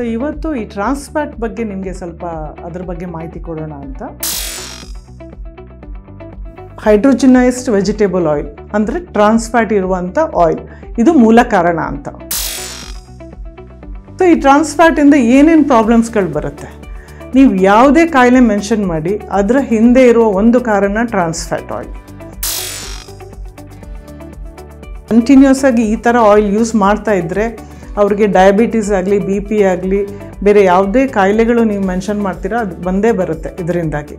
so ಇವತ್ತು ಈ transplant ಬಗ್ಗೆ ನಿಮಗೆ ಸ್ವಲ್ಪ ಅದ್ರ ಬಗ್ಗೆ ಮಾಹಿತಿ ಕೊಡೋಣ ಅಂತ ಹೈಡ್ರೋಜಿನೈಸ್ಡ್ ವೆಜಿಟೇಬಲ್ ಆಯಿಲ್ ಅಂದರೆ ಟ್ರಾನ್ಸ್ಫ್ಯಾಟ್ ಇರುವಂಥ ಆಯಿಲ್ ಇದು ಮೂಲ ಕಾರಣ ಅಂತ ಸೊ ಈ ಟ್ರಾನ್ಸ್ಪ್ಯಾಟಿಂದ ಏನೇನು ಪ್ರಾಬ್ಲಮ್ಸ್ಗಳು ಬರುತ್ತೆ ನೀವು ಯಾವುದೇ ಕಾಯಿಲೆ ಮೆನ್ಷನ್ ಮಾಡಿ ಅದರ ಹಿಂದೆ ಇರುವ ಒಂದು ಕಾರಣ ಟ್ರಾನ್ಸ್ಫ್ಯಾಟ್ ಆಯಿಲ್ ಕಂಟಿನ್ಯೂಸ್ ಆಗಿ ಈ ಥರ ಆಯಿಲ್ ಯೂಸ್ ಮಾಡ್ತಾ ಇದ್ರೆ ಅವ್ರಿಗೆ ಡಯಾಬಿಟೀಸ್ ಆಗಲಿ ಬಿ ಪಿ ಆಗಲಿ ಬೇರೆ ಯಾವುದೇ ಕಾಯಿಲೆಗಳು ನೀವು ಮೆನ್ಷನ್ ಮಾಡ್ತೀರಾ ಅದು ಬಂದೇ ಬರುತ್ತೆ ಇದರಿಂದಾಗಿ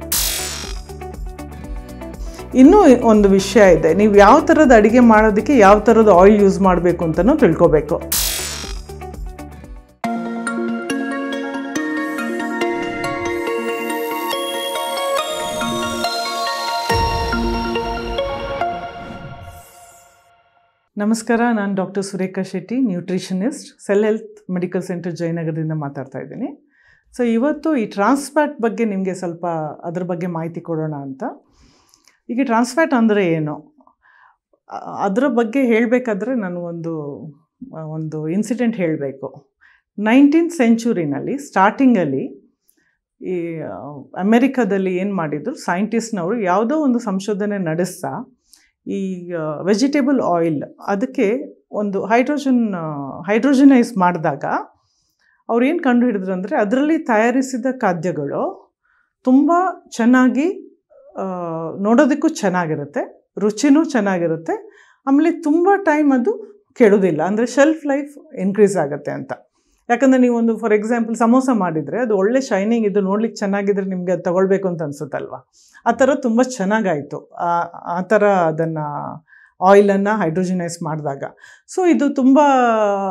ಇನ್ನೂ ಒಂದು ವಿಷಯ ಇದೆ ನೀವು ಯಾವ ಥರದ ಅಡುಗೆ ಮಾಡೋದಕ್ಕೆ ಯಾವ ಥರದ ಆಯಿಲ್ ಯೂಸ್ ಮಾಡಬೇಕು ಅಂತಲೂ ತಿಳ್ಕೊಬೇಕು ನಮಸ್ಕಾರ ನಾನು doctor Surekha Shetty nutritionist cell health medical centre ಜಯನಗರದಿಂದ ಮಾತಾಡ್ತಾ ಇದ್ದೀನಿ ಸೊ ಇವತ್ತು ಈ ಟ್ರಾನ್ಸ್ಫ್ಯಾಟ್ ಬಗ್ಗೆ ನಿಮಗೆ ಸ್ವಲ್ಪ ಅದ್ರ ಬಗ್ಗೆ ಮಾಹಿತಿ ಕೊಡೋಣ ಅಂತ ಈಗ ಟ್ರಾನ್ಸ್ಫ್ಯಾಟ್ ಅಂದರೆ ಏನು ಅದರ ಬಗ್ಗೆ ಹೇಳಬೇಕಾದ್ರೆ ನಾನು ಒಂದು ಒಂದು ಇನ್ಸಿಡೆಂಟ್ ಹೇಳಬೇಕು ನೈನ್ಟೀನ್ ಸೆಂಚುರಿನಲ್ಲಿ ಸ್ಟಾರ್ಟಿಂಗಲ್ಲಿ ಈ ಅಮೆರಿಕಾದಲ್ಲಿ ಏನು ಮಾಡಿದ್ರು ಸೈಂಟಿಸ್ಟ್ನವರು ಯಾವುದೋ ಒಂದು ಸಂಶೋಧನೆ ನಡೆಸ್ತಾ ಈ ವೆಜಿಟೇಬಲ್ ಆಯಿಲ್ ಅದಕ್ಕೆ ಒಂದು ಹೈಡ್ರೋಜನ್ ಹೈಡ್ರೋಜನೈಸ್ ಮಾಡಿದಾಗ ಅವ್ರು ಏನು ಕಂಡು ಹಿಡಿದ್ರು ಅಂದರೆ ಅದರಲ್ಲಿ ತಯಾರಿಸಿದ ಖಾದ್ಯಗಳು ತುಂಬ ಚೆನ್ನಾಗಿ ನೋಡೋದಕ್ಕೂ ಚೆನ್ನಾಗಿರುತ್ತೆ ರುಚಿನೂ ಚೆನ್ನಾಗಿರುತ್ತೆ ಆಮೇಲೆ ತುಂಬ ಟೈಮ್ ಅದು ಕೆಡೋದಿಲ್ಲ ಅಂದರೆ ಶೆಲ್ಫ್ ಲೈಫ್ ಇನ್ಕ್ರೀಸ್ ಆಗುತ್ತೆ ಅಂತ ಯಾಕಂದರೆ ನೀವು ಒಂದು ಫಾರ್ ಎಕ್ಸಾಂಪಲ್ ಸಮೋಸ ಮಾಡಿದರೆ ಅದು ಒಳ್ಳೆ ಶೈನಿಂಗ್ ಇದು ನೋಡ್ಲಿಕ್ಕೆ ಚೆನ್ನಾಗಿದ್ರೆ ನಿಮಗೆ ಅದು ತಗೊಳ್ಬೇಕು ಅಂತ ಅನಿಸುತ್ತಲ್ವ ಆ ಥರ ತುಂಬ ಚೆನ್ನಾಗಾಯಿತು ಆ ಥರ ಅದನ್ನು ಆಯಿಲನ್ನು ಹೈಡ್ರೋಜನೈಸ್ ಮಾಡಿದಾಗ ಸೊ ಇದು ತುಂಬ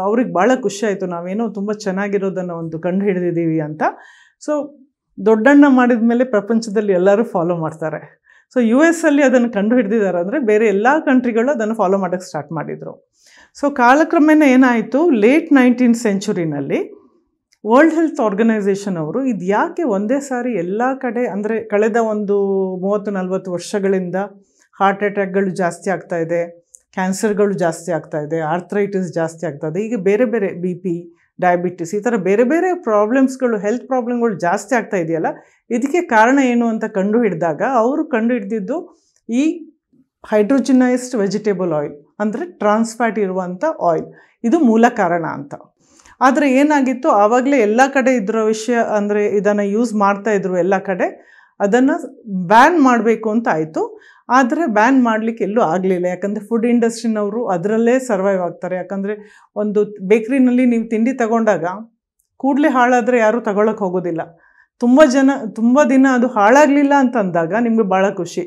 ಅವ್ರಿಗೆ ಭಾಳ ಖುಷಿಯಾಯಿತು ನಾವೇನೋ ತುಂಬ ಚೆನ್ನಾಗಿರೋದನ್ನು ಒಂದು ಕಂಡು ಹಿಡಿದಿದ್ದೀವಿ ಅಂತ ಸೊ ದೊಡ್ಡಣ್ಣ ಮಾಡಿದ ಮೇಲೆ ಪ್ರಪಂಚದಲ್ಲಿ ಎಲ್ಲರೂ ಫಾಲೋ ಮಾಡ್ತಾರೆ ಸೊ ಯು ಎಸ್ ಅಲ್ಲಿ ಅದನ್ನು ಕಂಡು ಹಿಡಿದಿದ್ದಾರೆ ಅಂದರೆ ಬೇರೆ ಎಲ್ಲ ಕಂಟ್ರಿಗಳು ಅದನ್ನು ಫಾಲೋ ಮಾಡೋಕ್ಕೆ ಸ್ಟಾರ್ಟ್ ಮಾಡಿದರು ಸೊ ಕಾಲಕ್ರಮೇಣ ಏನಾಯಿತು ಲೇಟ್ ನೈನ್ಟೀನ್ ಸೆಂಚುರಿನಲ್ಲಿ ವರ್ಲ್ಡ್ ಹೆಲ್ತ್ ಆರ್ಗನೈಸೇಷನ್ ಅವರು ಇದು ಯಾಕೆ ಒಂದೇ ಸಾರಿ ಎಲ್ಲ ಕಡೆ ಅಂದರೆ ಕಳೆದ ಒಂದು ಮೂವತ್ತು ನಲ್ವತ್ತು ವರ್ಷಗಳಿಂದ ಹಾರ್ಟ್ ಅಟ್ಯಾಕ್ಗಳು ಜಾಸ್ತಿ ಆಗ್ತಾ ಇದೆ ಕ್ಯಾನ್ಸರ್ಗಳು ಜಾಸ್ತಿ ಆಗ್ತಾ ಇದೆ ಆರ್ಥ್ರೈಟಿಸ್ ಜಾಸ್ತಿ ಆಗ್ತಾ ಇದೆ ಈಗ ಬೇರೆ ಬೇರೆ ಬಿ ಪಿ ಡಯಾಬಿಟಿಸ್ ಈ ಥರ ಬೇರೆ ಬೇರೆ ಪ್ರಾಬ್ಲಮ್ಸ್ಗಳು ಹೆಲ್ತ್ ಪ್ರಾಬ್ಲಮ್ಗಳು ಜಾಸ್ತಿ ಆಗ್ತಾ ಇದೆಯಲ್ಲ ಇದಕ್ಕೆ ಕಾರಣ ಏನು ಅಂತ ಕಂಡು ಹಿಡಿದಾಗ ಅವರು ಕಂಡು ಹಿಡಿದಿದ್ದು ಈ ಹೈಡ್ರೋಜಿನೈಸ್ಡ್ ವೆಜಿಟೇಬಲ್ ಆಯಿಲ್ ಅಂದರೆ ಟ್ರಾನ್ಸ್ಫ್ಯಾಟ್ ಇರುವಂಥ ಆಯಿಲ್ ಇದು ಮೂಲ ಕಾರಣ ಅಂತ ಆದರೆ ಏನಾಗಿತ್ತು ಆವಾಗಲೇ ಎಲ್ಲ ಕಡೆ ಇದ್ರ ವಿಷಯ ಅಂದರೆ ಇದನ್ನು ಯೂಸ್ ಮಾಡ್ತಾ ಇದ್ರು ಎಲ್ಲ ಕಡೆ ಅದನ್ನು ಬ್ಯಾನ್ ಮಾಡಬೇಕು ಅಂತ ಆಯಿತು ಆದರೆ ಬ್ಯಾನ್ ಮಾಡಲಿಕ್ಕೆ ಎಲ್ಲೂ ಆಗಲಿಲ್ಲ ಯಾಕಂದರೆ ಫುಡ್ ಇಂಡಸ್ಟ್ರಿನವರು ಅದರಲ್ಲೇ ಸರ್ವೈವ್ ಆಗ್ತಾರೆ ಯಾಕಂದರೆ ಒಂದು ಬೇಕ್ರಿನಲ್ಲಿ ನೀವು ತಿಂಡಿ ತಗೊಂಡಾಗ ಕೂಡಲೇ ಹಾಳಾದರೆ ಯಾರೂ ತಗೊಳಕ್ಕೆ ಹೋಗೋದಿಲ್ಲ ತುಂಬ ಜನ ತುಂಬ ದಿನ ಅದು ಹಾಳಾಗಲಿಲ್ಲ ಅಂತ ಅಂದಾಗ ನಿಮಗೆ ಭಾಳ ಖುಷಿ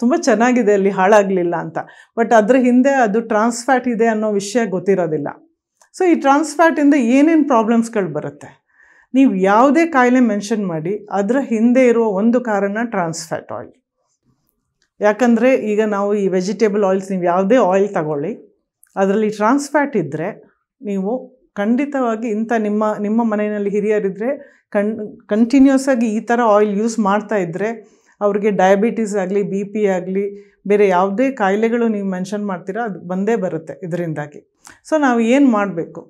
ತುಂಬ ಚೆನ್ನಾಗಿದೆ ಅಲ್ಲಿ ಹಾಳಾಗಲಿಲ್ಲ ಅಂತ ಬಟ್ ಅದರ ಹಿಂದೆ ಅದು ಟ್ರಾನ್ಸ್ಫ್ಯಾಟ್ ಇದೆ ಅನ್ನೋ ವಿಷಯ ಗೊತ್ತಿರೋದಿಲ್ಲ ಸೊ ಈ ಟ್ರಾನ್ಸ್ಫ್ಯಾಟಿಂದ ಏನೇನು ಪ್ರಾಬ್ಲಮ್ಸ್ಗಳು ಬರುತ್ತೆ ನೀವು ಯಾವುದೇ ಕಾಯಿಲೆ ಮೆನ್ಷನ್ ಮಾಡಿ ಅದರ ಹಿಂದೆ ಇರುವ ಒಂದು ಕಾರಣ ಟ್ರಾನ್ಸ್ಫ್ಯಾಟ್ ಆಯಿಲ್ ಯಾಕಂದರೆ ಈಗ ನಾವು ಈ ವೆಜಿಟೇಬಲ್ ಆಯಿಲ್ಸ್ ನೀವು ಯಾವುದೇ ಆಯಿಲ್ ತಗೊಳ್ಳಿ ಅದರಲ್ಲಿ ಟ್ರಾನ್ಸ್ಫ್ಯಾಟ್ ಇದ್ದರೆ ನೀವು ಖಂಡಿತವಾಗಿ ಇಂಥ ನಿಮ್ಮ ನಿಮ್ಮ ಮನೆಯಲ್ಲಿ ಹಿರಿಯರಿದ್ದರೆ ಕಣ್ ಕಂಟಿನ್ಯೂಸ್ ಆಗಿ ಈ ಥರ ಆಯಿಲ್ ಯೂಸ್ ಮಾಡ್ತಾ ಇದ್ದರೆ ಅವರಿಗೆ ಡಯಾಬಿಟೀಸ್ ಆಗಲಿ ಬಿ ಪಿ ಆಗಲಿ ಬೇರೆ ಯಾವುದೇ ಕಾಯಿಲೆಗಳು ನೀವು ಮೆನ್ಷನ್ ಮಾಡ್ತೀರಾ ಅದು ಬಂದೇ ಬರುತ್ತೆ ಇದರಿಂದಾಗಿ ಸೊ ನಾವು ಏನು ಮಾಡಬೇಕು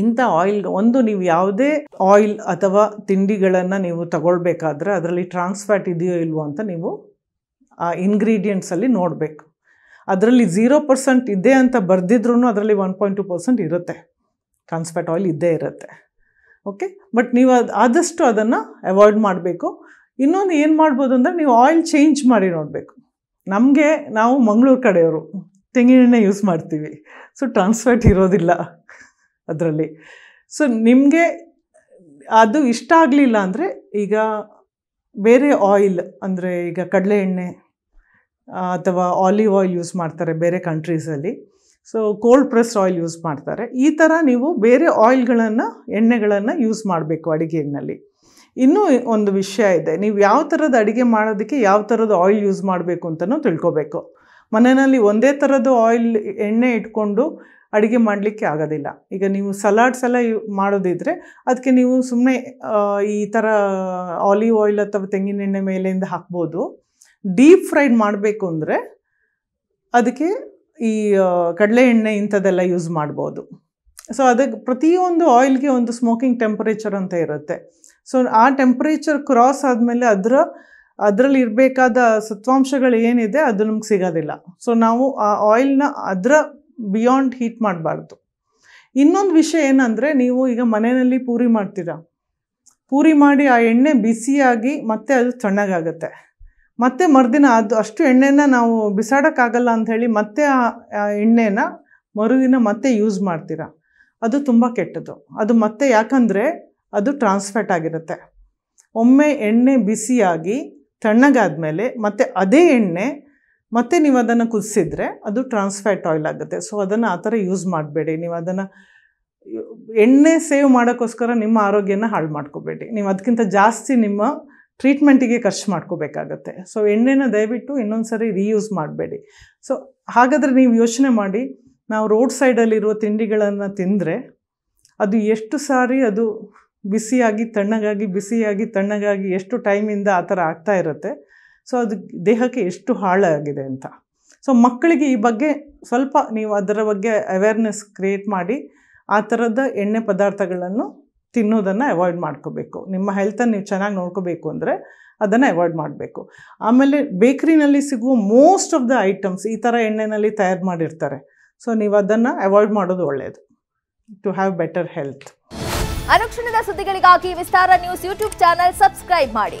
ಇಂಥ ಆಯಿಲ್ ಒಂದು ನೀವು ಯಾವುದೇ ಆಯಿಲ್ ಅಥವಾ ತಿಂಡಿಗಳನ್ನು ನೀವು ತಗೊಳ್ಬೇಕಾದ್ರೆ ಅದರಲ್ಲಿ ಟ್ರಾನ್ಸ್ಫ್ಯಾಟ್ ಇದೆಯೋ ಇಲ್ವೋ ಅಂತ ನೀವು ಆ ಇಂಗ್ರೀಡಿಯೆಂಟ್ಸಲ್ಲಿ ನೋಡಬೇಕು ಅದರಲ್ಲಿ ಝೀರೋ ಪರ್ಸೆಂಟ್ ಇದೆ ಅಂತ ಬರೆದಿದ್ರೂ ಅದರಲ್ಲಿ ಒನ್ ಪಾಯಿಂಟ್ ಟು ಪರ್ಸೆಂಟ್ ಇರುತ್ತೆ ಟ್ರಾನ್ಸ್ಫ್ಯಾಟ್ ಆಯಿಲ್ ಇದ್ದೇ ಇರುತ್ತೆ ಓಕೆ ಬಟ್ ನೀವು ಅದು ಆದಷ್ಟು ಅದನ್ನು ಅವಾಯ್ಡ್ ಮಾಡಬೇಕು ಇನ್ನೊಂದು ಏನು ಮಾಡ್ಬೋದು ಅಂದರೆ ನೀವು ಆಯಿಲ್ ಚೇಂಜ್ ಮಾಡಿ ನೋಡಬೇಕು ನಮಗೆ ನಾವು ಮಂಗಳೂರು ಕಡೆಯವರು ತೆಂಗಿನೆಣ್ಣೆ ಯೂಸ್ ಮಾಡ್ತೀವಿ ಸೊ ಟ್ರಾನ್ಸ್ಫ್ಯಾಟ್ ಇರೋದಿಲ್ಲ ಅದರಲ್ಲಿ ಸೊ ನಿಮಗೆ ಅದು ಇಷ್ಟ ಆಗಲಿಲ್ಲ ಅಂದರೆ ಈಗ ಬೇರೆ ಆಯಿಲ್ ಅಂದರೆ ಈಗ ಕಡಲೆ ಎಣ್ಣೆ ಅಥವಾ ಆಲಿವ್ ಆಯಿಲ್ ಯೂಸ್ ಮಾಡ್ತಾರೆ ಬೇರೆ ಕಂಟ್ರೀಸಲ್ಲಿ so cold press oil use ಮಾಡ್ತಾರೆ ಈ ಥರ ನೀವು ಬೇರೆ ಆಯಿಲ್ಗಳನ್ನು ಎಣ್ಣೆಗಳನ್ನು ಯೂಸ್ ಮಾಡಬೇಕು ಅಡುಗೆನಲ್ಲಿ ಇನ್ನೂ ಒಂದು ವಿಷಯ ಇದೆ ನೀವು ಯಾವ ಥರದ ಅಡುಗೆ ಮಾಡೋದಕ್ಕೆ ಯಾವ ಥರದ ಆಯಿಲ್ ಯೂಸ್ ಮಾಡಬೇಕು ಅಂತಲೂ ತಿಳ್ಕೊಬೇಕು ಮನೆಯಲ್ಲಿ ಒಂದೇ ಥರದ ಆಯಿಲ್ ಎಣ್ಣೆ ಇಟ್ಕೊಂಡು ಅಡುಗೆ ಮಾಡಲಿಕ್ಕೆ ಆಗೋದಿಲ್ಲ ಈಗ ನೀವು ಸಲಾಡ್ಸ್ ಎಲ್ಲ ಮಾಡೋದಿದ್ರೆ ಅದಕ್ಕೆ ನೀವು ಸುಮ್ಮನೆ ಈ ಥರ ಆಲಿವ್ ಆಯಿಲ್ ಅಥವಾ ತೆಂಗಿನೆಣ್ಣೆ ಮೇಲೆಯಿಂದ ಹಾಕ್ಬೋದು ಡೀಪ್ ಫ್ರೈಡ್ ಮಾಡಬೇಕು ಅಂದರೆ ಅದಕ್ಕೆ ಈ ಕಡಲೆ ಎಣ್ಣೆ ಇಂಥದ್ದೆಲ್ಲ ಯೂಸ್ ಮಾಡ್ಬೋದು ಸೊ ಅದಕ್ಕೆ ಪ್ರತಿಯೊಂದು ಆಯಿಲ್ಗೆ ಒಂದು ಸ್ಮೋಕಿಂಗ್ ಟೆಂಪರೇಚರ್ ಅಂತ ಇರುತ್ತೆ ಸೊ ಆ ಟೆಂಪ್ರೇಚರ್ ಕ್ರಾಸ್ ಆದಮೇಲೆ ಅದರ ಅದರಲ್ಲಿ ಇರಬೇಕಾದ ಸತ್ವಾಂಶಗಳು ಏನಿದೆ ಅದು ನಮ್ಗೆ ಸಿಗೋದಿಲ್ಲ ಸೊ ನಾವು ಆ ಆಯಿಲ್ನ ಅದರ ಬಿಯಾಂಡ್ ಹೀಟ್ ಮಾಡಬಾರ್ದು ಇನ್ನೊಂದು ವಿಷಯ ಏನಂದರೆ ನೀವು ಈಗ ಮನೆಯಲ್ಲಿ ಪೂರಿ ಮಾಡ್ತೀರಾ ಪೂರಿ ಮಾಡಿ ಆ ಎಣ್ಣೆ ಬಿಸಿಯಾಗಿ ಮತ್ತೆ ಅದು ತಣ್ಣಗಾಗುತ್ತೆ ಮತ್ತೆ ಮರುದಿನ ಅದು ಅಷ್ಟು ಎಣ್ಣೆನ ನಾವು ಬಿಸಾಡೋಕ್ಕಾಗಲ್ಲ ಅಂಥೇಳಿ ಮತ್ತೆ ಆ ಎಣ್ಣೆನ ಮರುದಿನ ಮತ್ತೆ ಯೂಸ್ ಮಾಡ್ತೀರಾ ಅದು ತುಂಬ ಕೆಟ್ಟದ್ದು ಅದು ಮತ್ತೆ ಯಾಕಂದರೆ ಅದು ಟ್ರಾನ್ಸ್ಫ್ಯಾಟ್ ಆಗಿರುತ್ತೆ ಒಮ್ಮೆ ಎಣ್ಣೆ ಬಿಸಿಯಾಗಿ ತಣ್ಣಗಾದ ಮೇಲೆ ಅದೇ ಎಣ್ಣೆ ಮತ್ತು ನೀವು ಅದನ್ನು ಕುದಿಸಿದರೆ ಅದು ಟ್ರಾನ್ಸ್ಫ್ಯಾಟ್ ಆಯಿಲ್ ಆಗುತ್ತೆ ಸೊ ಅದನ್ನು ಆ ಥರ ಯೂಸ್ ಮಾಡಬೇಡಿ ನೀವು ಅದನ್ನು ಎಣ್ಣೆ ಸೇವ್ ಮಾಡೋಕ್ಕೋಸ್ಕರ ನಿಮ್ಮ ಆರೋಗ್ಯನ ಹಾಳು ಮಾಡ್ಕೋಬೇಡಿ ನೀವು ಅದಕ್ಕಿಂತ ಜಾಸ್ತಿ ನಿಮ್ಮ ಟ್ರೀಟ್ಮೆಂಟಿಗೆ ಖರ್ಚು ಮಾಡ್ಕೋಬೇಕಾಗತ್ತೆ ಸೊ ಎಣ್ಣೆನ ದಯವಿಟ್ಟು ಇನ್ನೊಂದು ಸಾರಿ ರೀಯೂಸ್ ಮಾಡಬೇಡಿ ಸೊ ಹಾಗಾದರೆ ನೀವು ಯೋಚನೆ ಮಾಡಿ ನಾವು ರೋಡ್ ಸೈಡಲ್ಲಿರುವ ತಿಂಡಿಗಳನ್ನು ತಿಂದರೆ ಅದು ಎಷ್ಟು ಸಾರಿ ಅದು ಬಿಸಿಯಾಗಿ ತಣ್ಣಗಾಗಿ ಬಿಸಿಯಾಗಿ ತಣ್ಣಗಾಗಿ ಎಷ್ಟು ಟೈಮಿಂದ ಆ ಥರ ಆಗ್ತಾ ಇರುತ್ತೆ ಸೊ ಅದು ದೇಹಕ್ಕೆ ಎಷ್ಟು ಹಾಳಾಗಿದೆ ಅಂತ ಸೊ ಮಕ್ಕಳಿಗೆ ಈ ಬಗ್ಗೆ ಸ್ವಲ್ಪ ನೀವು ಅದರ ಬಗ್ಗೆ ಅವೇರ್ನೆಸ್ ಕ್ರಿಯೇಟ್ ಮಾಡಿ ಆ ಥರದ ಎಣ್ಣೆ ಪದಾರ್ಥಗಳನ್ನು ತಿನ್ನೋದನ್ನು ಅವಾಯ್ಡ್ ಮಾಡ್ಕೋಬೇಕು ನಿಮ್ಮ ಹೆಲ್ತನ್ನು ನೀವು ಚೆನ್ನಾಗಿ ನೋಡ್ಕೋಬೇಕು ಅಂದರೆ ಅದನ್ನು ಅವಾಯ್ಡ್ ಮಾಡಬೇಕು ಆಮೇಲೆ ಬೇಕ್ರಿನಲ್ಲಿ ಸಿಗುವ ಮೋಸ್ಟ್ ಆಫ್ ದ ಐಟಮ್ಸ್ ಈ ಥರ ಎಣ್ಣೆಯಲ್ಲಿ ತಯಾರು ಮಾಡಿರ್ತಾರೆ ಸೊ ನೀವು ಅದನ್ನು ಅವಾಯ್ಡ್ ಮಾಡೋದು ಒಳ್ಳೆಯದು ಟು ಹ್ಯಾವ್ ಬೆಟರ್ ಹೆಲ್ತ್ ಅನುಕ್ಷಣದ ಸುದ್ದಿಗಳಿಗಾಗಿ Vistara news YouTube channel subscribe ಮಾಡಿ